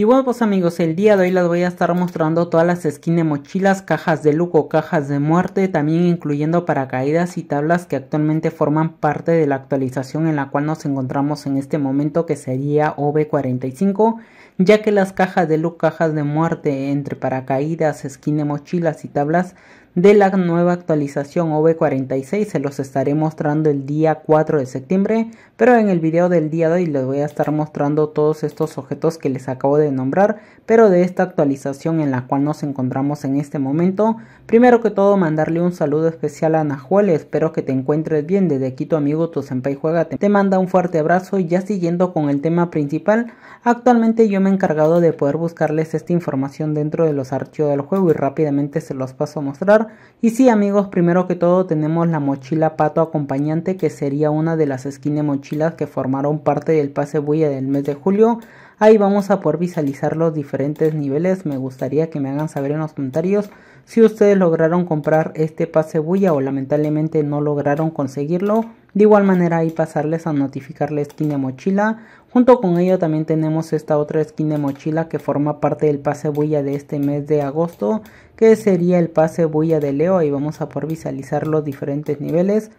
Y bueno pues amigos, el día de hoy les voy a estar mostrando todas las skins de mochilas, cajas de lujo, cajas de muerte, también incluyendo paracaídas y tablas que actualmente forman parte de la actualización en la cual nos encontramos en este momento que sería OB45, ya que las cajas de lujo, cajas de muerte entre paracaídas, skin de mochilas y tablas de la nueva actualización OV46 se los estaré mostrando el día 4 de septiembre pero en el video del día de hoy les voy a estar mostrando todos estos objetos que les acabo de nombrar pero de esta actualización en la cual nos encontramos en este momento primero que todo mandarle un saludo especial a Nahuel espero que te encuentres bien desde aquí tu amigo tu senpai juega te manda un fuerte abrazo y ya siguiendo con el tema principal actualmente yo me he encargado de poder buscarles esta información dentro de los archivos del juego y rápidamente se los paso a mostrar y sí amigos, primero que todo tenemos la mochila pato acompañante que sería una de las de mochilas que formaron parte del pase bulla del mes de julio. Ahí vamos a poder visualizar los diferentes niveles. Me gustaría que me hagan saber en los comentarios si ustedes lograron comprar este pase bulla o lamentablemente no lograron conseguirlo, de igual manera ahí pasarles a notificar la skin de mochila. Junto con ello también tenemos esta otra skin de mochila que forma parte del pase bulla de este mes de agosto, que sería el pase bulla de Leo. Ahí vamos a poder visualizar los diferentes niveles.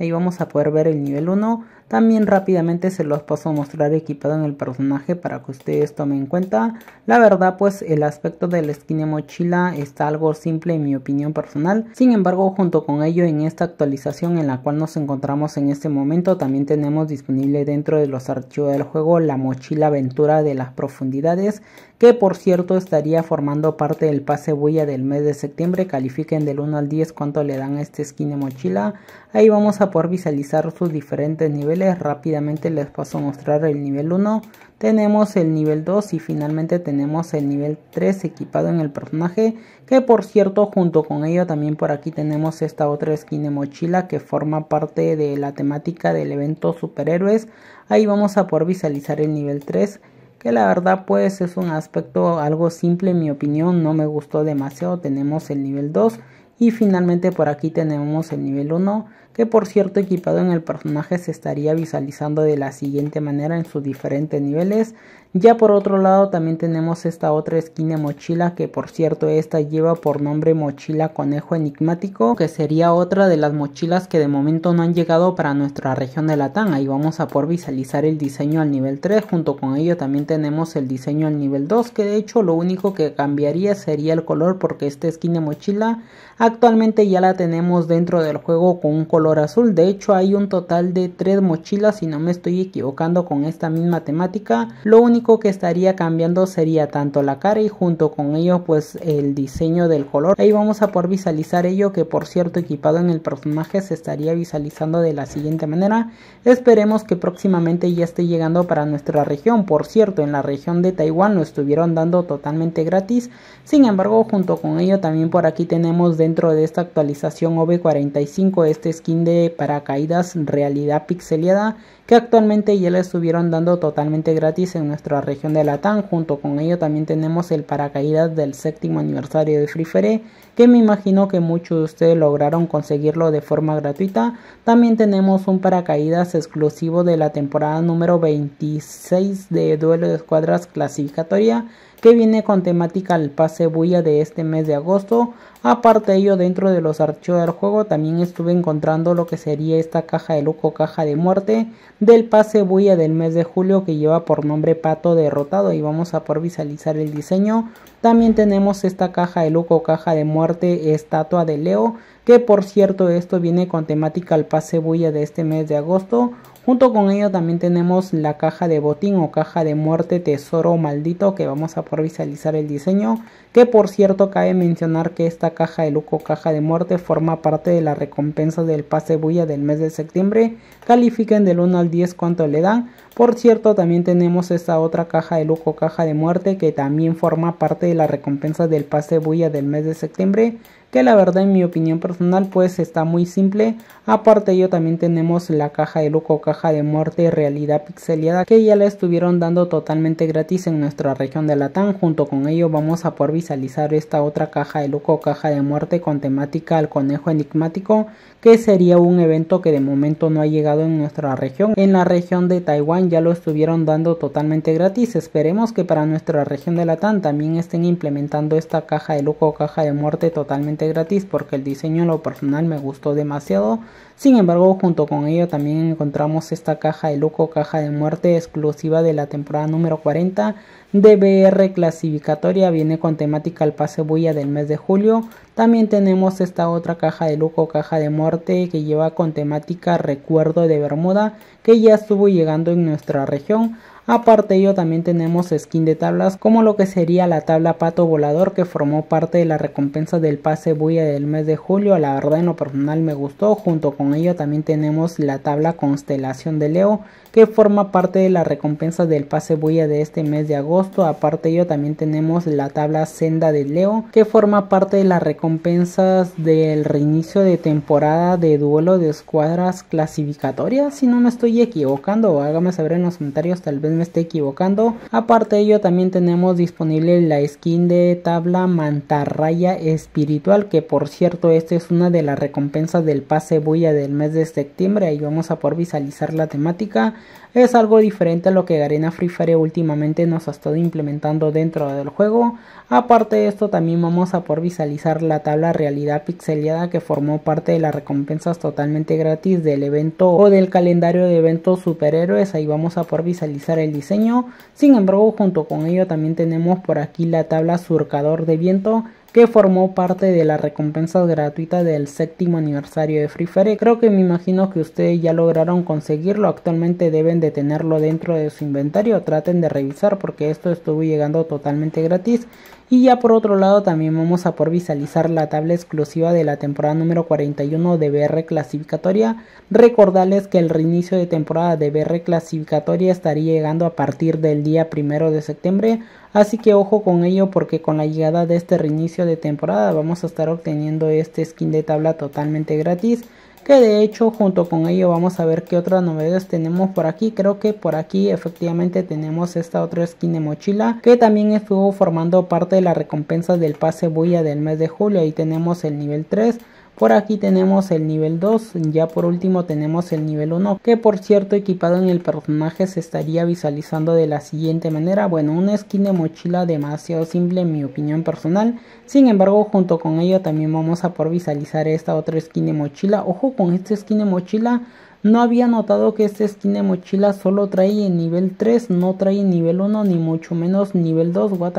Ahí vamos a poder ver el nivel 1. También rápidamente se los paso a mostrar equipado en el personaje para que ustedes tomen en cuenta. La verdad pues el aspecto de la skin mochila está algo simple en mi opinión personal. Sin embargo junto con ello en esta actualización en la cual nos encontramos en este momento también tenemos disponible dentro de los archivos del juego la mochila aventura de las profundidades que por cierto estaría formando parte del pase bulla del mes de septiembre. Califiquen del 1 al 10 cuánto le dan a este skin de mochila. Ahí vamos a poder visualizar sus diferentes niveles rápidamente les paso a mostrar el nivel 1 tenemos el nivel 2 y finalmente tenemos el nivel 3 equipado en el personaje que por cierto junto con ello también por aquí tenemos esta otra skin de mochila que forma parte de la temática del evento superhéroes ahí vamos a poder visualizar el nivel 3 que la verdad pues es un aspecto algo simple en mi opinión no me gustó demasiado tenemos el nivel 2 y finalmente por aquí tenemos el nivel 1 que por cierto equipado en el personaje se estaría visualizando de la siguiente manera en sus diferentes niveles. Ya por otro lado también tenemos esta otra skin de mochila que por cierto esta lleva por nombre mochila conejo enigmático que sería otra de las mochilas que de momento no han llegado para nuestra región de Latán. Ahí vamos a poder visualizar el diseño al nivel 3 junto con ello también tenemos el diseño al nivel 2 que de hecho lo único que cambiaría sería el color porque esta esquina de mochila actualmente ya la tenemos dentro del juego con un color azul. De hecho hay un total de tres mochilas si no me estoy equivocando con esta misma temática. Lo único que estaría cambiando sería tanto la cara y junto con ello pues el diseño del color. Ahí vamos a poder visualizar ello que por cierto equipado en el personaje se estaría visualizando de la siguiente manera. Esperemos que próximamente ya esté llegando para nuestra región. Por cierto en la región de Taiwán lo estuvieron dando totalmente gratis. Sin embargo junto con ello también por aquí tenemos dentro de esta actualización OV45 este skin de paracaídas realidad pixelada que actualmente ya le estuvieron dando totalmente gratis en nuestra región de Latam. Junto con ello también tenemos el paracaídas del séptimo aniversario de Free Fire, que me imagino que muchos de ustedes lograron conseguirlo de forma gratuita. También tenemos un paracaídas exclusivo de la temporada número 26 de Duelo de Escuadras clasificatoria que viene con temática al pase bulla de este mes de agosto. Aparte de ello, dentro de los archivos del juego también estuve encontrando lo que sería esta caja de lujo, caja de muerte, del pase bulla del mes de julio que lleva por nombre Pato Derrotado y vamos a por visualizar el diseño. También tenemos esta caja de loco, caja de muerte, estatua de Leo, que por cierto esto viene con temática al pase bulla de este mes de agosto. Junto con ello también tenemos la caja de botín o caja de muerte tesoro maldito que vamos a poder visualizar el diseño. Que por cierto cabe mencionar que esta caja de luco caja de muerte forma parte de la recompensa del pase bulla del mes de septiembre. Califiquen del 1 al 10 cuánto le dan. Por cierto, también tenemos esta otra caja de lujo, caja de muerte, que también forma parte de la recompensa del pase bulla del mes de septiembre, que la verdad en mi opinión personal pues está muy simple. Aparte de ello también tenemos la caja de lujo, caja de muerte, realidad pixelada, que ya la estuvieron dando totalmente gratis en nuestra región de Latam. Junto con ello vamos a poder visualizar esta otra caja de lujo, caja de muerte con temática al conejo enigmático, que sería un evento que de momento no ha llegado en nuestra región, en la región de Taiwán ya lo estuvieron dando totalmente gratis. Esperemos que para nuestra región de Latam también estén implementando esta caja de lujo o caja de muerte totalmente gratis porque el diseño en lo personal me gustó demasiado. Sin embargo, junto con ello también encontramos esta caja de lujo o caja de muerte exclusiva de la temporada número 40 DBR clasificatoria viene con temática al pase bulla del mes de julio. También tenemos esta otra caja de lujo, caja de muerte, que lleva con temática recuerdo de Bermuda, que ya estuvo llegando en nuestra región. Aparte de ello también tenemos skin de tablas como lo que sería la tabla pato volador que formó parte de la recompensa del pase bulla del mes de julio. La verdad en lo personal me gustó. Junto con ello también tenemos la tabla constelación de Leo que forma parte de la recompensa del pase bulla de este mes de agosto. Aparte de ello también tenemos la tabla senda de Leo que forma parte de las recompensas del reinicio de temporada de duelo de escuadras clasificatorias. Si no me estoy equivocando, hágame saber en los comentarios tal vez me esté equivocando. Aparte de ello también tenemos disponible la skin de tabla mantarraya espiritual que por cierto esta es una de las recompensas del pase bulla del mes de septiembre. Ahí vamos a poder visualizar la temática. Es algo diferente a lo que Garena Free Fire últimamente nos ha estado implementando dentro del juego. Aparte de esto también vamos a poder visualizar la tabla realidad pixelada que formó parte de las recompensas totalmente gratis del evento o del calendario de eventos superhéroes. Ahí vamos a poder visualizar el el diseño. Sin embargo, junto con ello también tenemos por aquí la tabla surcador de viento que formó parte de la recompensa gratuita del séptimo aniversario de Free Fire. Creo que me imagino que ustedes ya lograron conseguirlo, actualmente deben de tenerlo dentro de su inventario, traten de revisar porque esto estuvo llegando totalmente gratis. Y ya por otro lado también vamos a por visualizar la tabla exclusiva de la temporada número 41 de BR clasificatoria. Recordarles que el reinicio de temporada de BR clasificatoria estaría llegando a partir del día primero de septiembre. Así que ojo con ello porque con la llegada de este reinicio de temporada vamos a estar obteniendo este skin de tabla totalmente gratis. Que de hecho junto con ello vamos a ver qué otras novedades tenemos por aquí. Creo que por aquí efectivamente tenemos esta otra skin de mochila que también estuvo formando parte de la recompensa del pase bulla del mes de julio. Ahí tenemos el nivel 3 por aquí tenemos el nivel 2, ya por último tenemos el nivel 1, que por cierto equipado en el personaje se estaría visualizando de la siguiente manera, bueno, una skin de mochila demasiado simple en mi opinión personal, sin embargo junto con ello también vamos a por visualizar esta otra skin de mochila, ojo con esta skin de mochila, no había notado que esta skin de mochila solo trae en nivel 3, no trae nivel 1 ni mucho menos nivel 2, what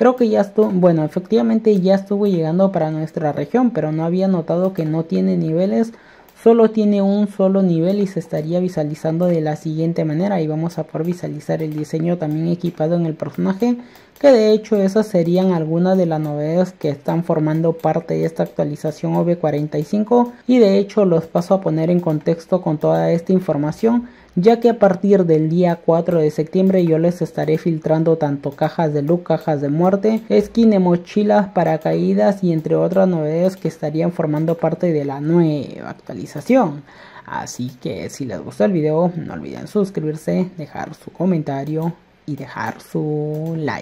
Creo que ya estuvo, bueno, efectivamente ya estuvo llegando para nuestra región, pero no había notado que no tiene niveles, solo tiene un solo nivel y se estaría visualizando de la siguiente manera. Y vamos a poder visualizar el diseño también equipado en el personaje, que de hecho esas serían algunas de las novedades que están formando parte de esta actualización OV45 y de hecho los paso a poner en contexto con toda esta información ya que a partir del día 4 de septiembre yo les estaré filtrando tanto cajas de luz, cajas de muerte, skin de mochilas, paracaídas y entre otras novedades que estarían formando parte de la nueva actualización. Así que si les gustó el video no olviden suscribirse, dejar su comentario y dejar su like.